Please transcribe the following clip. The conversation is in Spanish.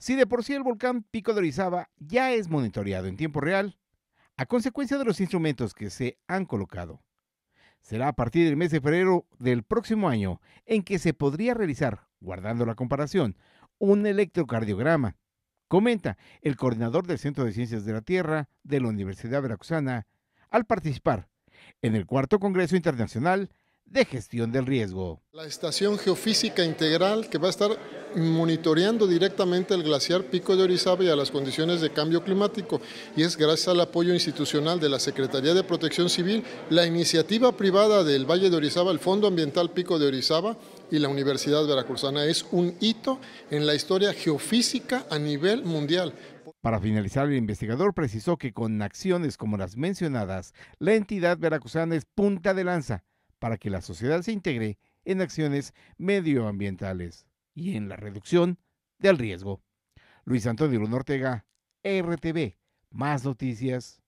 Si de por sí el volcán Pico de Orizaba ya es monitoreado en tiempo real, a consecuencia de los instrumentos que se han colocado, será a partir del mes de febrero del próximo año en que se podría realizar, guardando la comparación, un electrocardiograma, comenta el coordinador del Centro de Ciencias de la Tierra de la Universidad Veracruzana al participar en el cuarto Congreso Internacional de Gestión del Riesgo. La estación geofísica integral que va a estar monitoreando directamente el glaciar Pico de Orizaba y a las condiciones de cambio climático. Y es gracias al apoyo institucional de la Secretaría de Protección Civil, la iniciativa privada del Valle de Orizaba, el Fondo Ambiental Pico de Orizaba y la Universidad Veracruzana. Es un hito en la historia geofísica a nivel mundial. Para finalizar, el investigador precisó que con acciones como las mencionadas, la entidad veracruzana es punta de lanza para que la sociedad se integre en acciones medioambientales y en la reducción del riesgo. Luis Antonio Luna Ortega, RTV, más noticias.